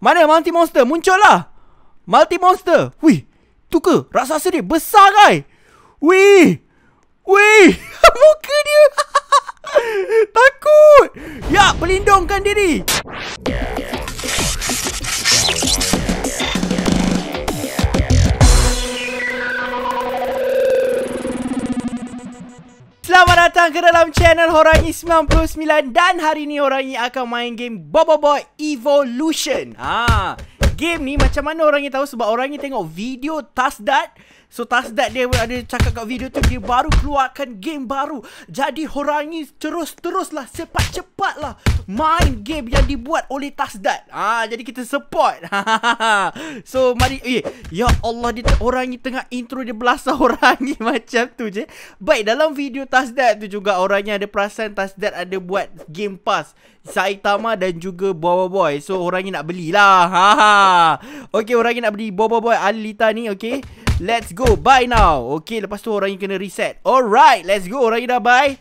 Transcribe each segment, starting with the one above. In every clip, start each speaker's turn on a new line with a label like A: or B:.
A: Mana multi monster? Muncullah. Multi monster. Wih. Tu ke? Raksasa dia besar kan? Wih. Wih. Muka dia. Takut. Ya, pelindungkan diri. Yeah, yeah. Selamat datang ke dalam channel Horangi 99 dan hari ni Horangi akan main game Bobobo Evolution. Ha, game ni macam mana orang ni tahu sebab orang ni tengok video Tasdat So tas that dia ada cakap kat video tu Dia baru keluarkan game baru Jadi orang ni terus-terus lah Cepat-cepat lah Main game yang dibuat oleh tas ah, ha, Jadi kita support So mari eh, Ya Allah dia orang ni tengah intro dia belasah orang ni Macam tu je Baik dalam video tas tu juga Orang ada perasan tas ada buat game pass Saitama dan juga Boba Boy So orang ni nak belilah Okay orang ni nak beli Boba Boy Alita ni okay Let's go buy now Okay lepas tu orang yang kena reset Alright let's go orang yang dah buy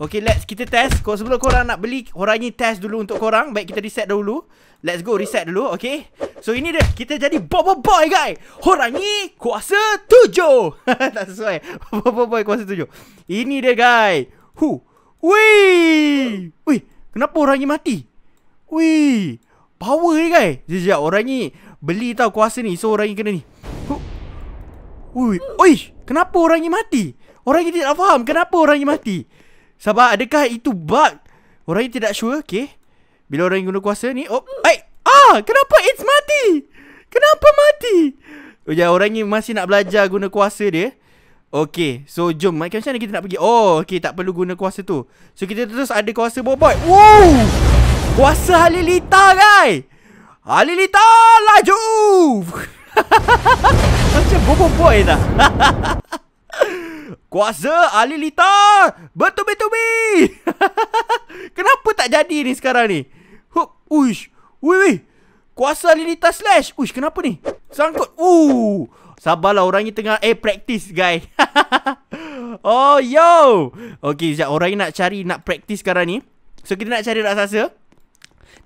A: Okay let's kita test Kau Sebelum korang nak beli orang yang test dulu untuk korang Baik kita reset dulu Let's go reset dulu okay So ini dia kita jadi Bobo Boy guys Orang ini kuasa tujuh Tak sesuai Bobo Boy kuasa tujuh Ini dia guys Hu, Wih Wih kenapa orang ini mati Wih Power ni guys Sekejap orang ini beli tau kuasa ni So orang ini kena ni Ui, oi, kenapa orang ini mati? Orang ini tidak faham kenapa orang ini mati. Sebab adakah itu bug? Orang ini tidak sure, okey. Bila orang guna kuasa ni, oh, ai, ah, kenapa it's mati? Kenapa mati? Oh, ya, orang ini masih nak belajar guna kuasa dia. Okey, so jom macam mana kita nak pergi? Oh, okey, tak perlu guna kuasa tu. So kita terus ada kuasa bobot. Wow! Kuasa halilita, guys. Halilita laju! macam bobo boy dah. Kuasa Ali Lita Bertubi-tubi Kenapa tak jadi ni sekarang ni Hup Uish Ui ui Kuasa Ali Lita Slash Uish kenapa ni Sangkut Uh Sabarlah orang ni tengah Eh practice guys Oh yo Okay sekejap orang ni nak cari Nak practice sekarang ni So kita nak cari raksasa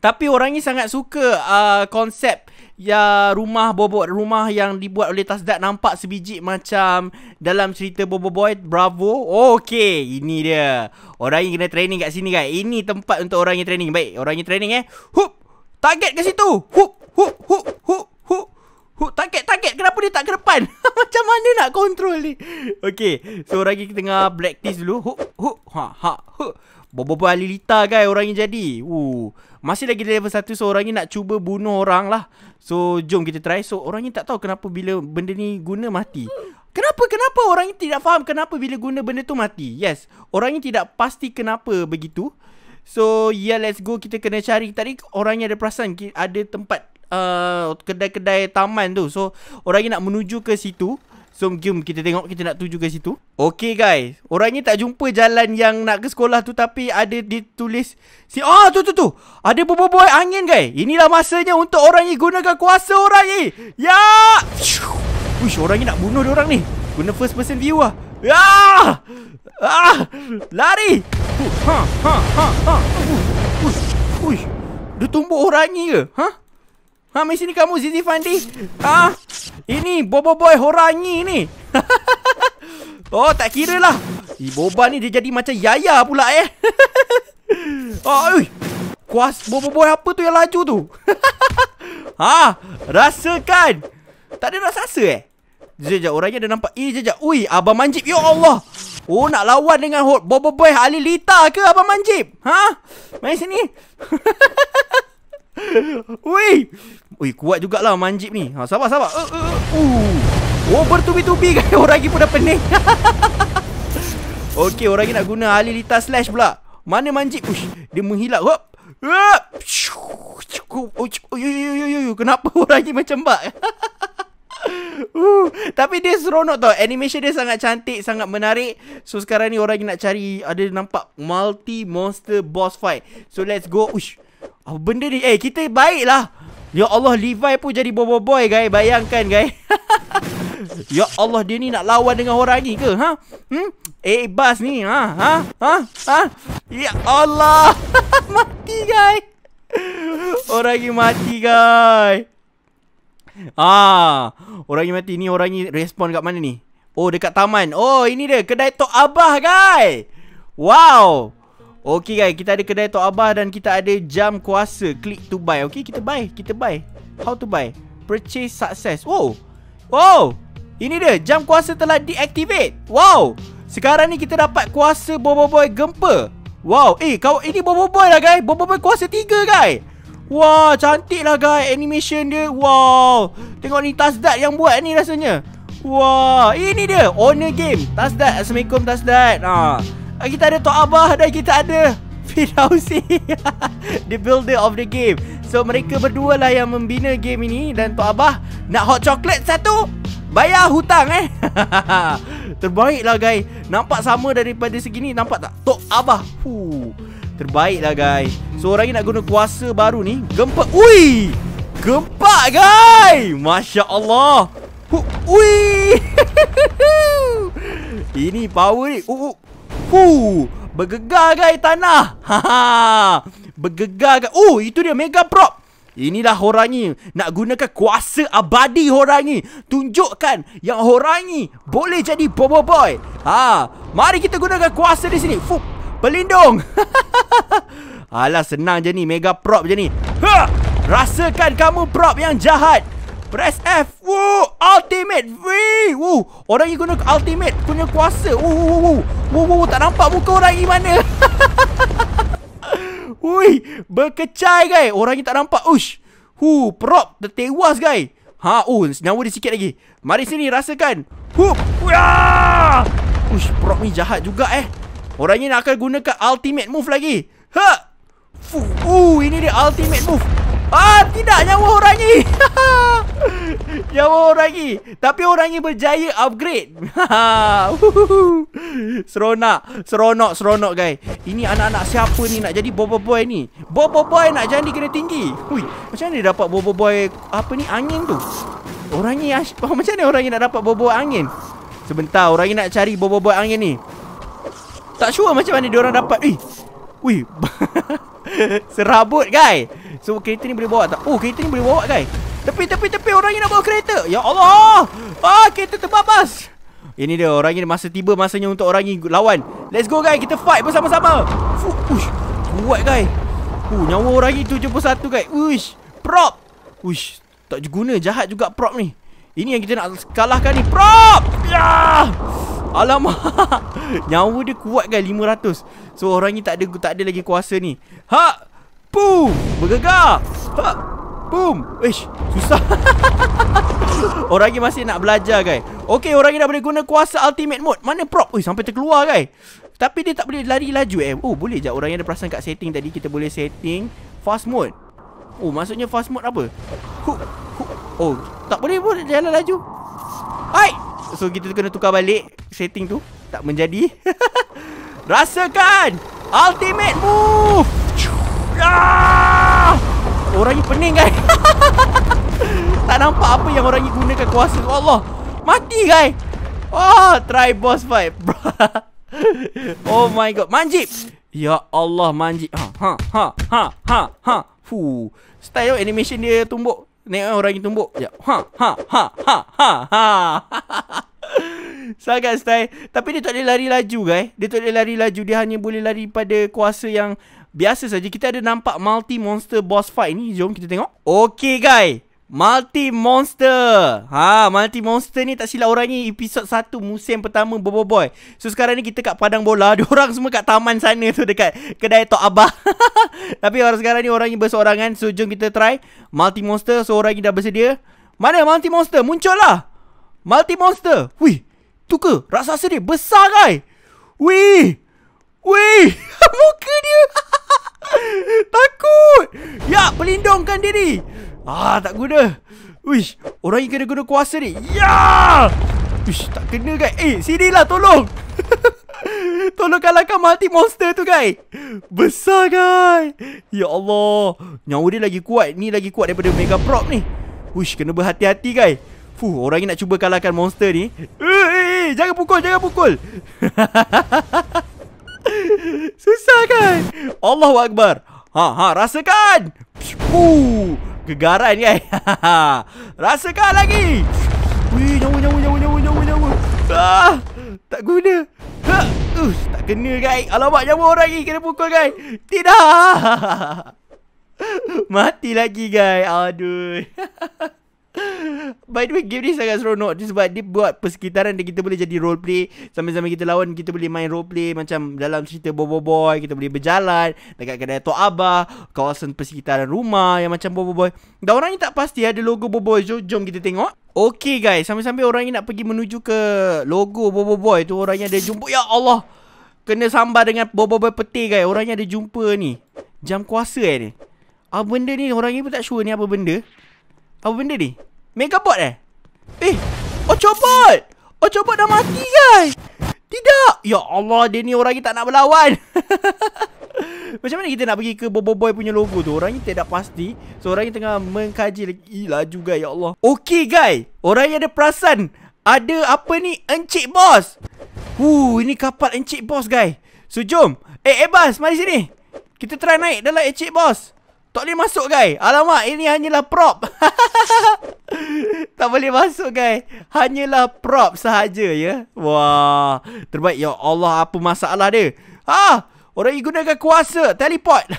A: tapi orang ni sangat suka uh, konsep ya rumah bobot rumah yang dibuat oleh tasdad nampak sebiji macam dalam cerita Bobo Boy Bravo. Oh, okey ini dia. Orang yang kena training kat sini kan. Ini tempat untuk orang yang training. Baik, orang yang training eh. Hup. Target ke situ. Hup, hup, hup, hup, hup. Hup, target, target. Kenapa dia tak ke depan? macam mana nak kontrol ni? okey so orang yang tengah practice dulu. Hup, hup, ha, ha, hup. Bobo Boy Alilita kan orang yang jadi. Uh. Masih lagi level 1 So orang ni nak cuba bunuh orang lah So jom kita try So orang ni tak tahu kenapa bila benda ni guna mati Kenapa? Kenapa orang ni tidak faham kenapa bila guna benda tu mati? Yes Orang ni tidak pasti kenapa begitu So yeah let's go kita kena cari Tadi orang ni ada perasan ada tempat uh, kedai-kedai taman tu So orang ni nak menuju ke situ So jom kita tengok kita nak tuju ke situ Okay guys Orang ni tak jumpa jalan yang nak ke sekolah tu Tapi ada ditulis si oh tu tu tu Ada buboy angin guys Inilah masanya untuk orang ni gunakan kuasa orang ni Ya Uish orang ni nak bunuh orang ni Guna first person view lah Ya ah! ah! Lari Ha ha ha ha Uish Uish Dia tumbuk orang ni ke Ha Ha mai sini kamu Zizi Fandi Ha ini Bobo Boy Horangi ni. oh, tak kira lah. Si Boba ni dia jadi macam Yaya pula eh. oh, ui. Kuas Bobo Boy apa tu yang laju tu? ha, rasakan. Tak ada rasa eh? Jejak orangnya dia nampak. Eh, jejak. Ui, Abang Manjib. Ya Allah. Oh, nak lawan dengan Bobo Boy Halilita ke Abang Manjib? Ha? Main sini. Wuih Wuih kuat jugalah manjib ni ha, Sabar sabar uh, uh, uh. uh. Oh bertubi-tubi kan Orang lagi pun dah pening Okay, orang lagi nak guna Halilita Slash pula Mana manjib Ush, Dia menghilang Hop Hop eh, oh, oh, Kenapa orang lagi macam bak uh, Tapi dia seronok tau Animation dia sangat cantik Sangat menarik So sekarang ni orang lagi nak cari Ada nampak Multi monster boss fight So let's go Ush apa benda ni? Eh, kita baiklah. Ya Allah, Levi pun jadi bobo boy, guys. Bayangkan, guys. ya Allah, dia ni nak lawan dengan orang ni ke? Ha? Hmm? Eh, bas ni. Ha? Ha? Ha? Ha? Ya Allah. mati, guys. Orang ni mati, guys. Ah, Orang ni mati. Ni orang ni respon kat mana ni? Oh, dekat taman. Oh, ini dia. Kedai Tok Abah, guys. Wow. Okey guys, kita ada kedai Tok Abah dan kita ada jam kuasa. Klik to buy. Okey, kita buy. Kita buy. How to buy? Purchase success. Wow. Wow. Ini dia. Jam kuasa telah deactivate. Wow. Sekarang ni kita dapat kuasa Bobo Boy Gempa. Wow. Eh, kau ini Bobo Boy lah guys. Bobo Boy kuasa tiga guys. Wah, wow, cantik lah guys. Animation dia. Wow. Tengok ni Tazdat yang buat ni rasanya. Wah, wow. ini dia. Owner game. Tazdat. Assalamualaikum Tazdat. Haa. Ah. Ah, kita ada Tok Abah dan kita ada Firausi The builder of the game So mereka berdua lah yang membina game ini Dan Tok Abah nak hot chocolate satu Bayar hutang eh Terbaik lah guys Nampak sama daripada segini Nampak tak? Tok Abah huh. Terbaik lah guys So orang nak guna kuasa baru ni Gempa, Ui gempa guys Masya Allah huh. Ui Ini power ni uh, uh. Fuh Bergegar guys tanah Haha Bergegar guys Oh itu dia mega prop Inilah Horangi Nak gunakan kuasa abadi Horangi Tunjukkan yang Horangi Boleh jadi Bobo Boy Ha Mari kita gunakan kuasa di sini Fuh Pelindung Alah senang je ni Mega prop je ni Ha Rasakan kamu prop yang jahat Press F. Woo! Ultimate V. Woo! Orang yang guna ultimate punya kuasa. Woo woo woo. Woo woo tak nampak muka orang ni mana. Woi, berkecai guys. Orang yang tak nampak. Ush. Hu, prop tertewas guys. Ha, oh, nyawa dia sikit lagi. Mari sini rasakan. Hup. Wah! Ush, prop ni jahat juga eh. Orang ni nak akan gunakan ultimate move lagi. Ha! Fuh, uh, ini dia ultimate move. Ah, tidak nyawa orang ni. nyawa orang ni. Tapi orang ni berjaya upgrade. seronok, seronok, seronok guys. Ini anak-anak siapa ni nak jadi bobo boy ni? Bobo boy nak jadi kena tinggi. Hui, macam ni dapat bobo boy apa ni angin tu? Orang ni oh, macam ni orang ni nak dapat bobo angin? Sebentar, orang ni nak cari bobo boy angin ni. Tak sure macam mana dia orang dapat. Eh. Wih. Serabut guys So kereta ni boleh bawa tak Oh kereta ni boleh bawa guys Tapi, tapi, tapi orang ni nak bawa kereta Ya Allah Ah kereta terbabas Ini dia orang ni masa tiba masanya untuk orang ni lawan Let's go guys kita fight bersama-sama Fuh Kuat guys Fuh nyawa orang ni 71 guys Uish Prop Uish Tak guna jahat juga prop ni Ini yang kita nak kalahkan ni Prop Yaaah Alamak Nyawa dia kuat kan 500 So orang ni tak ada tak ada lagi kuasa ni Ha boom, Bergegar Ha Boom Ish Susah Orang ni masih nak belajar guys Okay orang ni dah boleh guna kuasa ultimate mode Mana prop Ui sampai terkeluar guys Tapi dia tak boleh lari laju eh Oh boleh je Orang yang ada perasan kat setting tadi Kita boleh setting Fast mode Oh maksudnya fast mode apa Oh Tak boleh pun jalan laju Hai So kita kena tukar balik Setting tu Tak menjadi Rasakan Ultimate move ah! Orang ni pening guys Tak nampak apa yang orang ni gunakan kuasa Allah Mati guys Oh, try boss fight Oh my god Manjib Ya Allah manjib Ha ha ha ha ha Fuh Style animation dia tumbuk Naik kan orang yang tumbuk ya. Ha ha ha ha ha ha Sangat style Tapi dia tak boleh lari laju guys Dia tak boleh lari laju Dia hanya boleh lari pada kuasa yang Biasa saja Kita ada nampak multi monster boss fight ni Jom kita tengok Okay guys Multi Monster ha, Multi Monster ni tak silap orang ni Episod 1 musim pertama Bobo Boy So sekarang ni kita kat Padang Bola Diorang semua kat taman sana tu Dekat kedai Tok Abah Tapi orang sekarang ni orang ni bersorangan So jom kita try Multi Monster So orang ni dah bersedia Mana Multi Monster? Muncul lah Multi Monster Wih Tu ke? Raksasa dia besar kan? Wih Wih Muka Ah, tak guna. wish orang yang kena guna kuasa ni. Ya! wish tak kena guys. Eh, sini lah, tolong. tolong kalahkan mati monster tu, guys. Besar, guys. Ya Allah. Nyawa dia lagi kuat. Ni lagi kuat daripada Mega Prop ni. Wish kena berhati-hati, guys. Fuh, orang yang nak cuba kalahkan monster ni. Eh, eh, eh, jangan pukul, jangan pukul. Susah, guys. Allahuakbar. Ha, ha, rasakan. Fuh. Gegaran kan Rasakan lagi Wih nyawa nyawa nyawa nyawa nyawa nyawa ah, Tak guna uh, Tak kena guys Alamak nyawa orang lagi kena pukul guys Tidak Mati lagi guys Aduh By the way, game ni sangat seronok Just sebab dia buat persekitaran dan kita boleh jadi role play. Sama-sama kita lawan, kita boleh main role play macam dalam cerita Bobo Boy, kita boleh berjalan dekat kedai Tok Abah, kawasan persekitaran rumah yang macam Bobo Boy. Dan orang ni tak pasti ada logo Bobo Boy. Jom, jom kita tengok. Okay guys, sambil-sambil orang ni nak pergi menuju ke logo Bobo Boy tu orangnya ada jumpa. Ya Allah. Kena sambar dengan Bobo Boy peti guys. Orangnya ada jumpa ni. Jam kuasa eh ni. Apa ah, benda ni orang ni pun tak sure ni apa benda. Apa benda ni? Megabot eh? Eh! Ochobot! Ochobot dah mati guys! Tidak! Ya Allah, dia ni orang ni tak nak berlawan! Macam mana kita nak pergi ke Boboiboy punya logo tu? Orang ni tidak pasti. So, orang ni tengah mengkaji lagi. Ih, laju guys, ya Allah. Okay guys! Orang ni ada perasan. Ada apa ni? Encik Bos! Huh, ini kapal Encik Bos guys. So, jom! Eh, eh, Bas! Mari sini! Kita try naik dalam Encik Bos! Tak boleh masuk guys Alamak ini hanyalah prop Tak boleh masuk guys Hanyalah prop sahaja ya Wah Terbaik ya Allah apa masalah dia Ah, Orang yang gunakan kuasa Teleport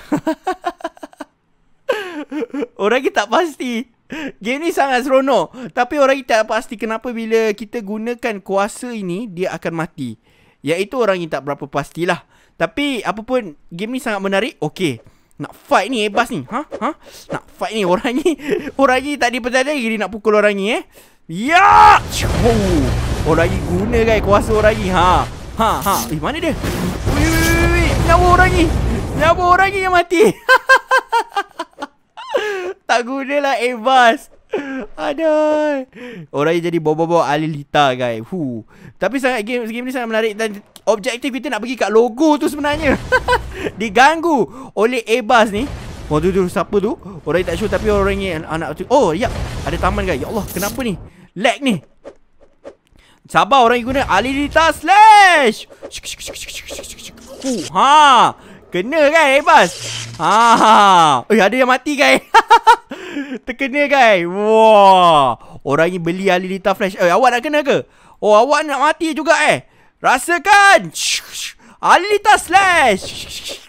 A: Orang kita tak pasti Game ni sangat seronok Tapi orang kita tak pasti kenapa bila kita gunakan kuasa ini Dia akan mati Iaitu orang yang tak berapa pastilah Tapi apapun game ni sangat menarik Okey. Nak fight ni Ebas eh, ni Ha? Ha? Nak fight ni orang ni Orang ni tak dipercaya lagi Dia nak pukul orang ni eh Ya Cuh. Orang ni guna guys Kuasa orang ni Ha? Ha? Ha? Eh mana dia? Ui, ui, ui, ui. Nyawa orang ni Nyawa orang ni yang mati Tak guna lah Ebas eh, Aduh. Orang yang jadi bobo-bobo alilita guys. Hu. Tapi sangat game game ni sangat menarik dan objektif kita nak pergi kat logo tu sebenarnya. Diganggu oleh Ebas ni. Oh tu, tu siapa tu? Orang yang tak sure tapi orang ni anak tu. Oh ya, ada taman guys. Ya Allah, kenapa ni? Lag ni. Sabar orang yang guna alilita slash. Hu. Ha. Kena kan Ebas Ha Eh ada yang mati kan Terkena kan Wah Orang ni beli Alilita Flash Eh awak nak kena ke Oh awak nak mati juga eh Rasakan Alilita Slash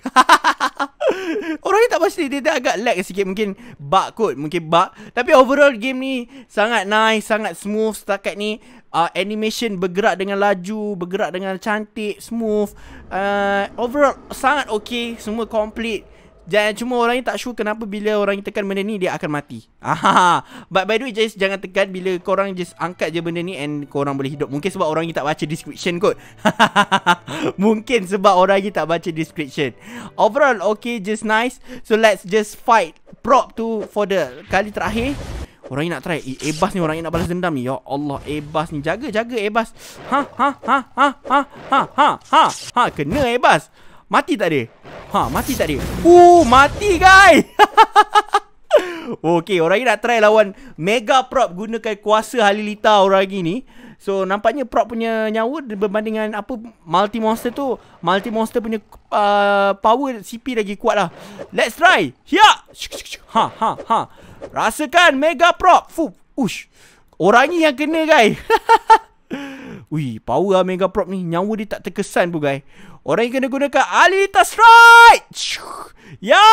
A: Orang ni tak pasti dia, dia agak lag sikit mungkin bug kot mungkin bug tapi overall game ni sangat nice sangat smooth setakat ni uh, animation bergerak dengan laju bergerak dengan cantik smooth uh, overall sangat okay semua complete Jangan cuma orang yang tak sure kenapa bila orang yang tekan benda ni dia akan mati. Aha. But by the way just jangan tekan bila kau orang just angkat je benda ni and kau orang boleh hidup. Mungkin sebab orang ni tak baca description kot. Mungkin sebab orang ni tak baca description. Overall okay just nice. So let's just fight prop tu for the kali terakhir. Orang yang nak try eh, Ebas ni orang yang nak balas dendam ni Ya Allah Ebas ni Jaga-jaga Ebas Ha ha ha ha ha ha ha ha ha Kena Ebas Mati tak dia? Ha, mati tak dia? Uh, mati guys. okay, orang ini nak try lawan Mega Prop gunakan kuasa halilita orang ini. So, nampaknya Prop punya nyawa berbanding dengan apa Multi Monster tu, Multi Monster punya uh, power CP lagi kuat lah. Let's try. Ya. Ha, ha, ha. Rasakan Mega Prop. Fuh. Ush. Orang ini yang kena, guys. Ui, power lah Mega Prop ni. Nyawa dia tak terkesan pun, guys. Orang yang kena gunakan Alita Strike. Ya.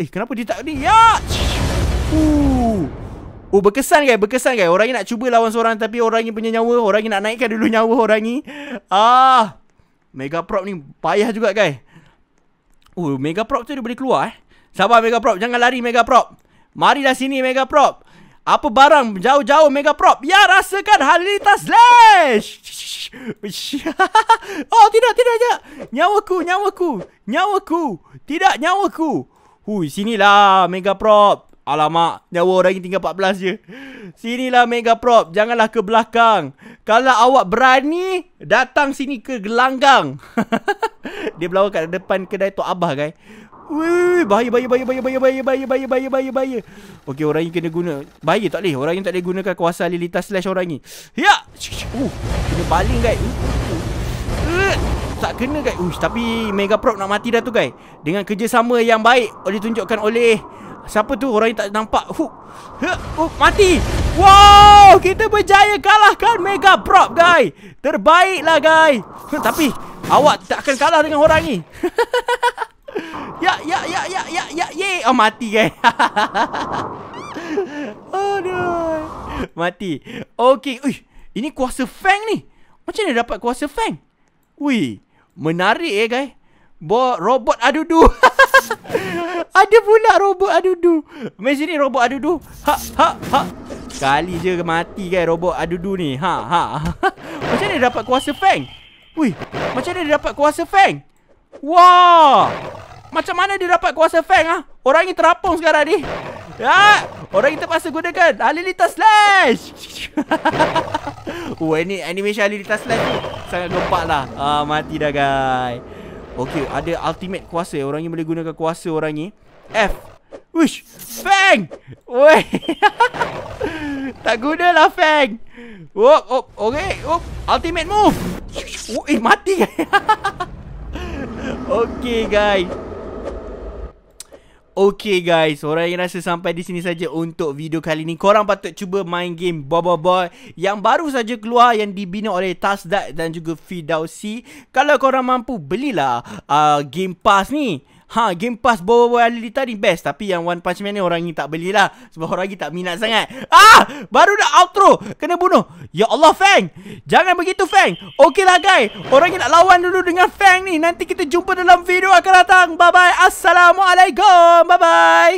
A: Eh, kenapa dia tak ni? Ya. Uh. Oh, berkesan guys, berkesan guys. Orang yang nak cuba lawan seorang tapi orang yang punya nyawa, orang yang nak naikkan dulu nyawa orang ni. Ah. Mega Prop ni payah juga guys. Oh, Mega Prop tu dia boleh keluar eh. Sabar Mega Prop, jangan lari Mega Prop. Marilah sini Mega Prop. Apa barang jauh-jauh mega prop? Ya rasakan halilintar slash. oh tidak tidak tidak. Nyawaku nyawaku nyawaku. Tidak nyawaku. Hui lah mega prop. Alamak, nyawa orang ini tinggal 14 je. Sini lah mega prop, janganlah ke belakang. Kalau awak berani, datang sini ke gelanggang. Dia berlawan kat depan kedai Tok Abah, guys. Wuih, bahaya, bahaya, bahaya, bahaya, bahaya, bahaya, bahaya, bahaya, bahaya, bahaya, bahaya. Okey, orang ini kena guna. Bahaya tak boleh. Orang ini tak boleh gunakan kuasa lilitas slash orang ini. Ya! Uh, kena baling, guys. Uh, tak kena, guys. Uish, tapi Mega Prop nak mati dah tu, guys. Dengan kerjasama yang baik boleh tunjukkan oleh... Siapa tu orang yang tak nampak? Huh. Huh. Mati! Wow! Kita berjaya kalahkan Mega Prop, guys! Terbaiklah, guys! Tapi, awak takkan kalah dengan orang ni! ya, ya, ya, ye. Oh, mati, eh. guys. Aduh. Mati. Okey. Uy, ini kuasa Fang ni. Macam mana dapat kuasa Fang? Ui, menarik eh, guys. Bawa robot adudu. Ada pula robot adudu. Mari ni robot adudu. Ha, ha, ha. Kali je mati, guys, robot adudu ni. Ha, ha. macam mana dapat kuasa Fang? Ui, macam mana dapat kuasa Fang? Wah. Wow. Macam mana dia dapat kuasa fang ah? Orang ini terapung sekarang ni. Ya, orang kita pasal gunakan Halilintar Slash. Wah, ini animation Halilintar Slash tu sangat gempak lah. Ah, mati dah guys. Okey, ada ultimate kuasa ya. Orang ini boleh gunakan kuasa orang ini F. Wish. Fang. Weh. tak gunalah Fang. Wop, wop. Okey, wop. Ultimate move. Oh, eh, mati. Okey, guys. Okay guys, orang yang rasa sampai di sini saja untuk video kali ni Korang patut cuba main game Boba Boy Yang baru saja keluar yang dibina oleh Tazdat dan juga Fidausi Kalau korang mampu, belilah uh, game pass ni Ha Game Pass Boba Boy Alita ni best Tapi yang One Punch Man ni Orang ni tak belilah Sebab orang ni tak minat sangat Ah Baru dah outro Kena bunuh Ya Allah Fang Jangan begitu Fang Okey lah guys Orang ni nak lawan dulu Dengan Fang ni Nanti kita jumpa dalam video Akan datang Bye bye Assalamualaikum Bye bye